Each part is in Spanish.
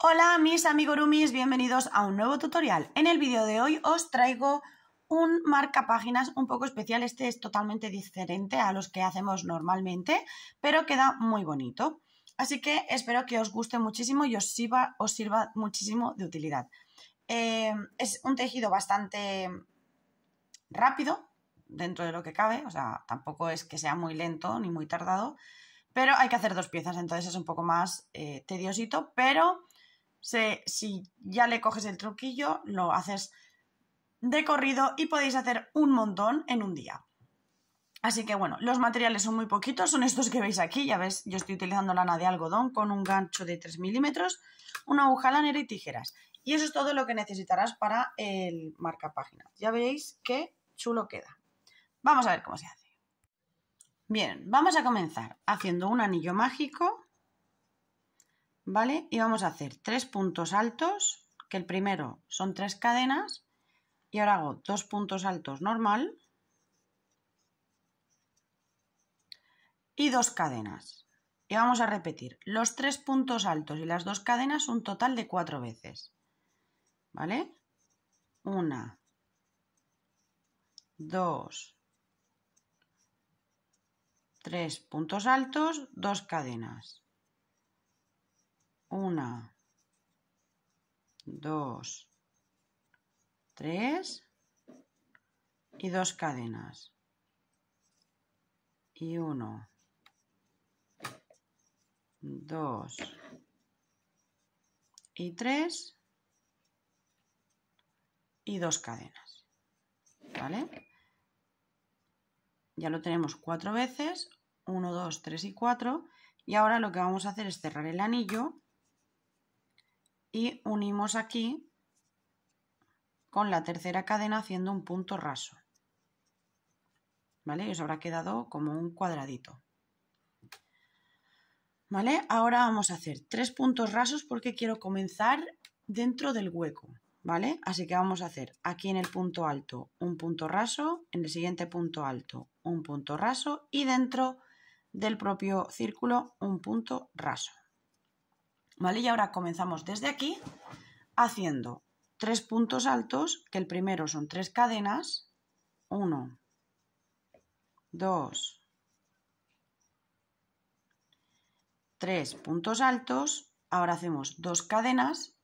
Hola mis Rumis, bienvenidos a un nuevo tutorial. En el vídeo de hoy os traigo un marca páginas un poco especial, este es totalmente diferente a los que hacemos normalmente, pero queda muy bonito. Así que espero que os guste muchísimo y os sirva, muchísimo de utilidad. Eh, es un tejido bastante rápido, dentro de lo que cabe, o sea, tampoco es que sea muy lento ni muy tardado, pero hay que hacer dos piezas, entonces es un poco más eh, tediosito, pero si ya le coges el truquillo, lo haces de corrido y podéis hacer un montón en un día. Así que bueno, los materiales son muy poquitos, son estos que veis aquí, ya ves, yo estoy utilizando lana de algodón con un gancho de 3 milímetros, una aguja lanera y tijeras. Y eso es todo lo que necesitarás para el marcapágina. Ya veis qué chulo queda. Vamos a ver cómo se hace. Bien, vamos a comenzar haciendo un anillo mágico ¿vale? Y vamos a hacer tres puntos altos, que el primero son tres cadenas, y ahora hago dos puntos altos normal y dos cadenas. Y vamos a repetir, los tres puntos altos y las dos cadenas un total de cuatro veces, ¿vale? Una, dos, tres puntos altos, dos cadenas. 1, 2 3 y dos cadenas y 1 2 y 3 y dos cadenas ya lo tenemos 4 veces 1 2 3 y 4 y ahora lo que vamos a hacer es cerrar el anillo y y unimos aquí con la tercera cadena haciendo un punto raso. ¿Vale? Y os habrá quedado como un cuadradito. ¿Vale? Ahora vamos a hacer tres puntos rasos porque quiero comenzar dentro del hueco. ¿Vale? Así que vamos a hacer aquí en el punto alto un punto raso, en el siguiente punto alto un punto raso y dentro del propio círculo un punto raso. Y ahora comenzamos desde aquí haciendo tres puntos altos, que el primero son tres cadenas, 1, 2, tres puntos altos, ahora hacemos dos cadenas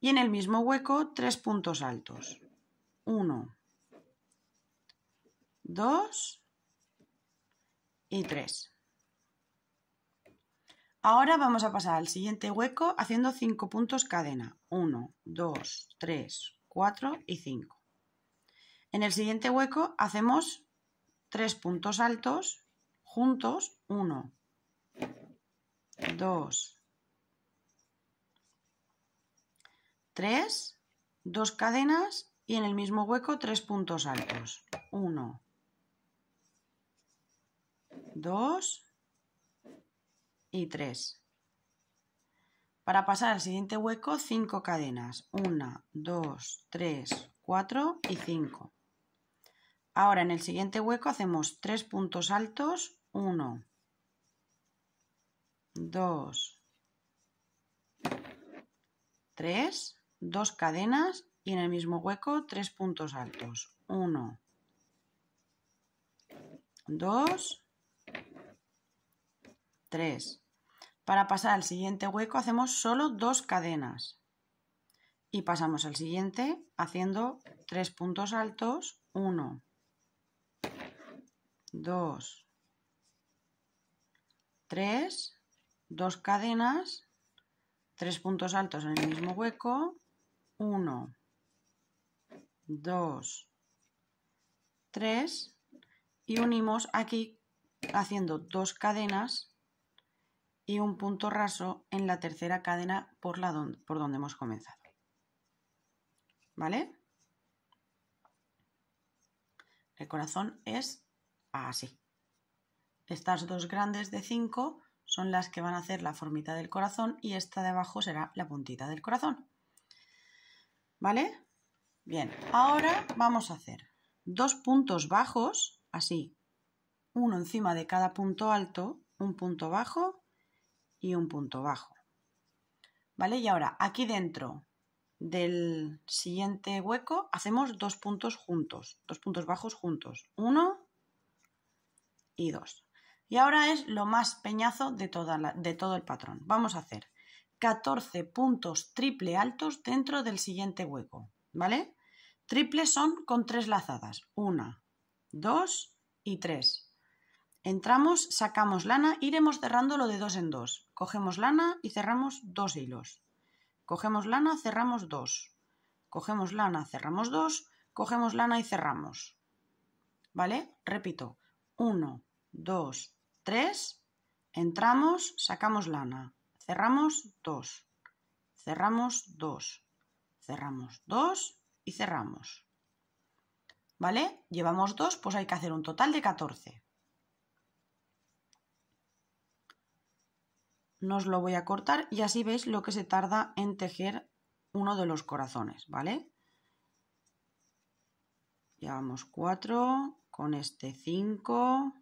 y en el mismo hueco tres puntos altos, 1, 2 y 3. Ahora vamos a pasar al siguiente hueco haciendo 5 puntos cadena. 1, 2, 3, 4 y 5. En el siguiente hueco hacemos 3 puntos altos juntos. 1, 2, 3, 2 cadenas y en el mismo hueco 3 puntos altos. 1, 2, y 3. Para pasar al siguiente hueco, 5 cadenas. 1, 2, 3, 4 y 5. Ahora en el siguiente hueco hacemos 3 puntos altos. 1, 2, 3, 2 cadenas y en el mismo hueco 3 puntos altos. 1, 2, 3. Para pasar al siguiente hueco hacemos solo dos cadenas y pasamos al siguiente haciendo tres puntos altos, 1, 2, 3, dos cadenas, tres puntos altos en el mismo hueco, 1, 2, 3 y unimos aquí haciendo dos cadenas y un punto raso en la tercera cadena por, la por donde hemos comenzado. ¿Vale? El corazón es así. Estas dos grandes de 5 son las que van a hacer la formita del corazón y esta de abajo será la puntita del corazón. ¿Vale? Bien, ahora vamos a hacer dos puntos bajos, así, uno encima de cada punto alto, un punto bajo y un punto bajo. ¿Vale? Y ahora aquí dentro del siguiente hueco hacemos dos puntos juntos, dos puntos bajos juntos, uno y dos. Y ahora es lo más peñazo de, toda de todo el patrón. Vamos a hacer 14 puntos triple altos dentro del siguiente hueco, ¿vale? Triple son con tres lazadas, una, dos y tres. Entramos, sacamos lana, iremos cerrándolo de dos en dos. Cogemos lana y cerramos dos hilos. Cogemos lana, cerramos dos. Cogemos lana, cerramos dos. Cogemos lana y cerramos. ¿Vale? Repito. 1, 2, 3. Entramos, sacamos lana. Cerramos dos. Cerramos dos. Cerramos dos y cerramos. ¿Vale? Llevamos dos, pues hay que hacer un total de 14. no lo voy a cortar y así veis lo que se tarda en tejer uno de los corazones, ¿vale? Llevamos 4, con este 5.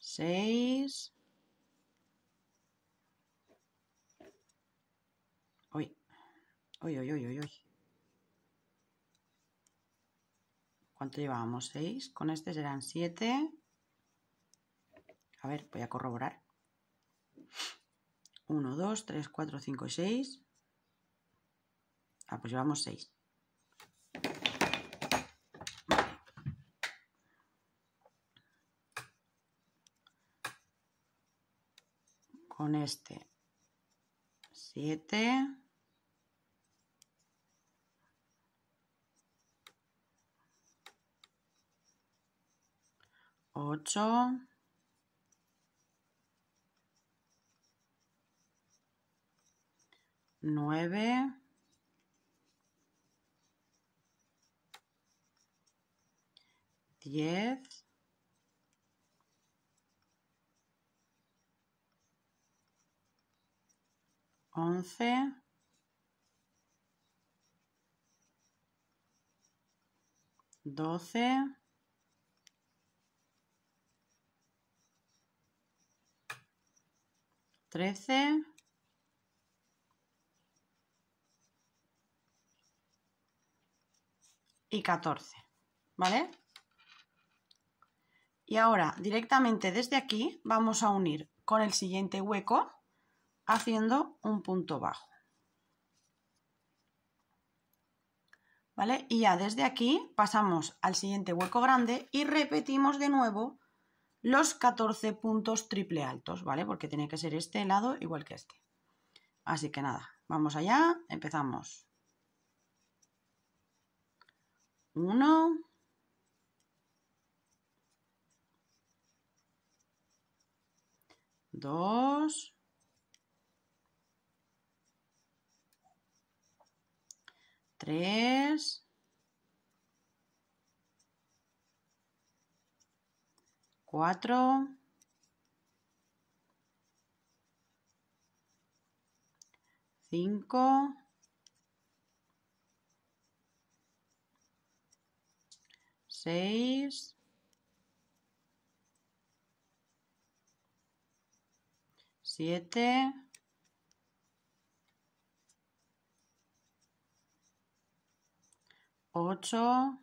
Seis. Uy. Uy, uy, uy, uy, ¿Cuánto llevábamos? Seis. Con este serán siete. A ver, voy a corroborar. 1, 2, 3, 4, 5 6. Ah, pues llevamos 6. Con este 7. Ocho. 9, 10, 11, 12, 13, y 14, ¿vale? Y ahora directamente desde aquí vamos a unir con el siguiente hueco haciendo un punto bajo. ¿Vale? Y ya desde aquí pasamos al siguiente hueco grande y repetimos de nuevo los 14 puntos triple altos, ¿vale? Porque tiene que ser este lado igual que este. Así que nada, vamos allá, empezamos. 1, 2, 3, 4, 5, 6, 7, 8,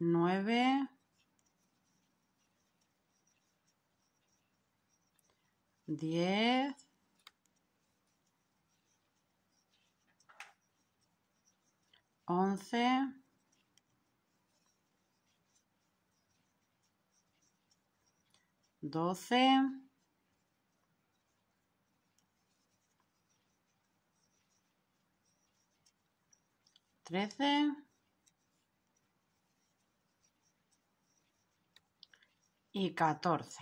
9, 10, 11, 12, 13, y 14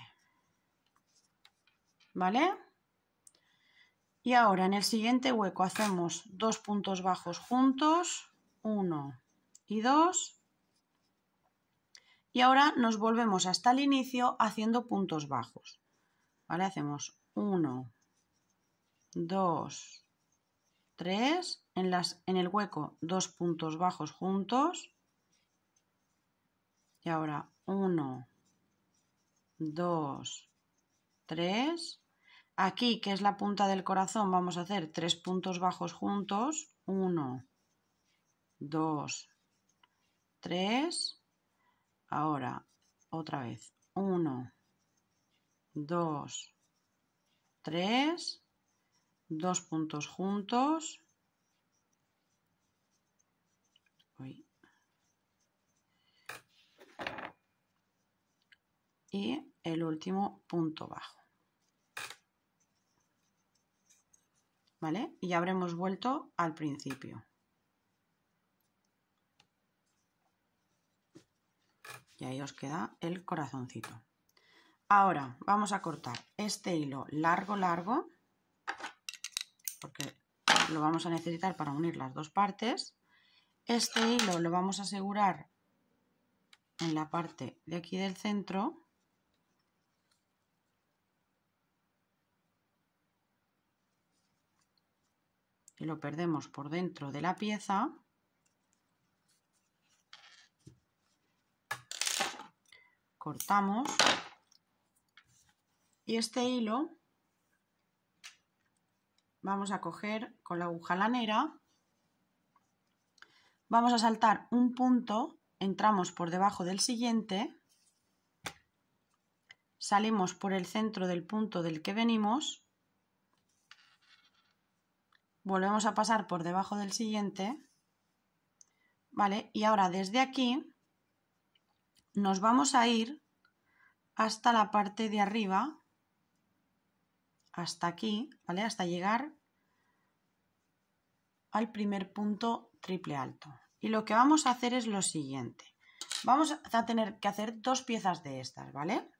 vale y ahora en el siguiente hueco hacemos dos puntos bajos juntos 1 y 2. Y ahora nos volvemos hasta el inicio haciendo puntos bajos. ¿Vale? Hacemos 1, 2, 3, en, las, en el hueco dos puntos bajos juntos. Y ahora 1, 2, 3. Aquí, que es la punta del corazón, vamos a hacer tres puntos bajos juntos. 1, 2, 3. Ahora, otra vez. 1, 2, 3. Dos puntos juntos. Y el último punto bajo. ¿Vale? Y ya habremos vuelto al principio. y ahí os queda el corazoncito. Ahora vamos a cortar este hilo largo, largo, porque lo vamos a necesitar para unir las dos partes. Este hilo lo vamos a asegurar en la parte de aquí del centro. Y lo perdemos por dentro de la pieza. cortamos y este hilo vamos a coger con la aguja lanera, vamos a saltar un punto, entramos por debajo del siguiente, salimos por el centro del punto del que venimos, volvemos a pasar por debajo del siguiente, ¿vale? Y ahora desde aquí nos vamos a ir hasta la parte de arriba, hasta aquí, ¿vale? Hasta llegar al primer punto triple alto. Y lo que vamos a hacer es lo siguiente. Vamos a tener que hacer dos piezas de estas, ¿vale?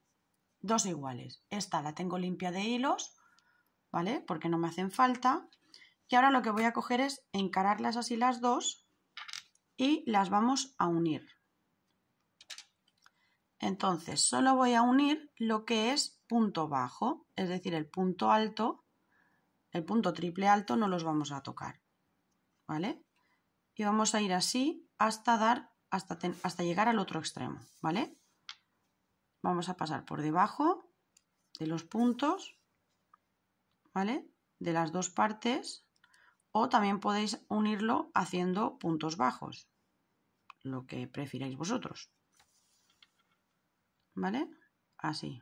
Dos iguales. Esta la tengo limpia de hilos, ¿vale? Porque no me hacen falta. Y ahora lo que voy a coger es encararlas así las dos y las vamos a unir. Entonces, solo voy a unir lo que es punto bajo, es decir, el punto alto, el punto triple alto no los vamos a tocar, ¿vale? Y vamos a ir así hasta dar, hasta, hasta llegar al otro extremo, ¿vale? Vamos a pasar por debajo de los puntos, ¿vale? De las dos partes, o también podéis unirlo haciendo puntos bajos, lo que prefiráis vosotros. ¿vale? Así.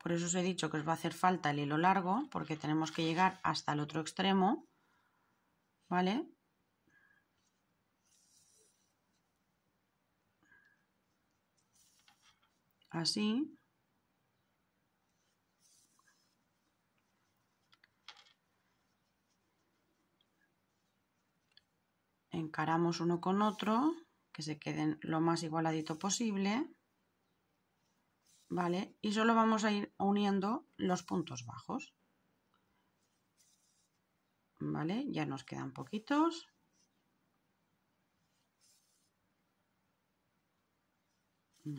Por eso os he dicho que os va a hacer falta el hilo largo, porque tenemos que llegar hasta el otro extremo, ¿vale? Así. encaramos uno con otro, que se queden lo más igualadito posible, ¿vale? Y solo vamos a ir uniendo los puntos bajos, ¿vale? Ya nos quedan poquitos.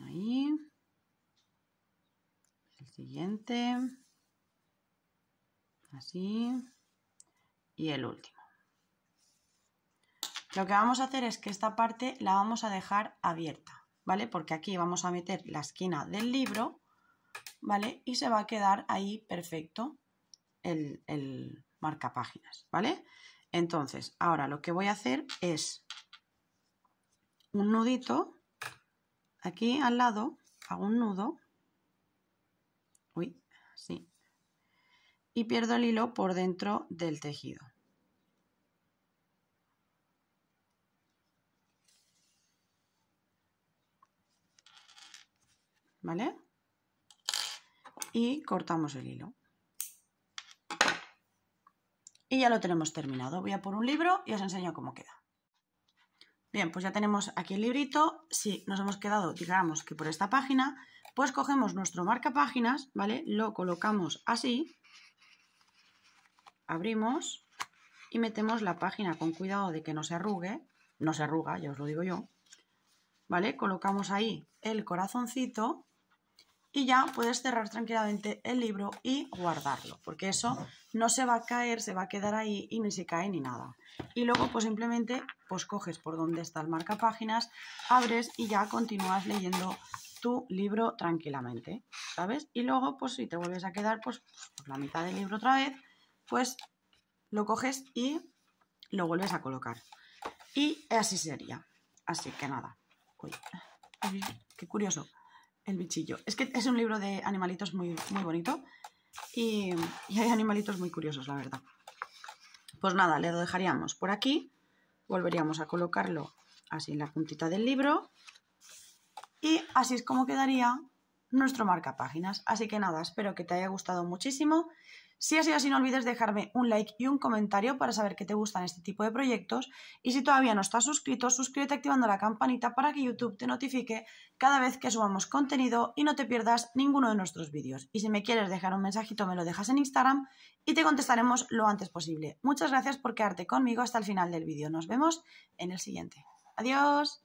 Ahí. El siguiente. Así. Y el último. Lo que vamos a hacer es que esta parte la vamos a dejar abierta, ¿vale? Porque aquí vamos a meter la esquina del libro, ¿vale? Y se va a quedar ahí perfecto el, el marcapáginas, ¿vale? Entonces, ahora lo que voy a hacer es un nudito, aquí al lado hago un nudo, uy, sí, y pierdo el hilo por dentro del tejido. ¿vale? Y cortamos el hilo. Y ya lo tenemos terminado. Voy a por un libro y os enseño cómo queda. Bien, pues ya tenemos aquí el librito. Si nos hemos quedado, digamos que por esta página, pues cogemos nuestro marca páginas ¿vale? Lo colocamos así, abrimos y metemos la página con cuidado de que no se arrugue. No se arruga, ya os lo digo yo. ¿Vale? Colocamos ahí el corazoncito y ya puedes cerrar tranquilamente el libro y guardarlo, porque eso no se va a caer, se va a quedar ahí y ni se cae ni nada. Y luego pues simplemente pues coges por donde está el marca páginas, abres y ya continúas leyendo tu libro tranquilamente, ¿sabes? Y luego pues si te vuelves a quedar pues por la mitad del libro otra vez, pues lo coges y lo vuelves a colocar. Y así sería. Así que nada. qué curioso. El bichillo. Es que es un libro de animalitos muy, muy bonito y, y hay animalitos muy curiosos, la verdad. Pues nada, le lo dejaríamos por aquí. Volveríamos a colocarlo así en la puntita del libro. Y así es como quedaría nuestro marca páginas. Así que nada, espero que te haya gustado muchísimo. Si ha sido así, no olvides dejarme un like y un comentario para saber que te gustan este tipo de proyectos. Y si todavía no estás suscrito, suscríbete activando la campanita para que YouTube te notifique cada vez que subamos contenido y no te pierdas ninguno de nuestros vídeos. Y si me quieres dejar un mensajito, me lo dejas en Instagram y te contestaremos lo antes posible. Muchas gracias por quedarte conmigo hasta el final del vídeo. Nos vemos en el siguiente. Adiós.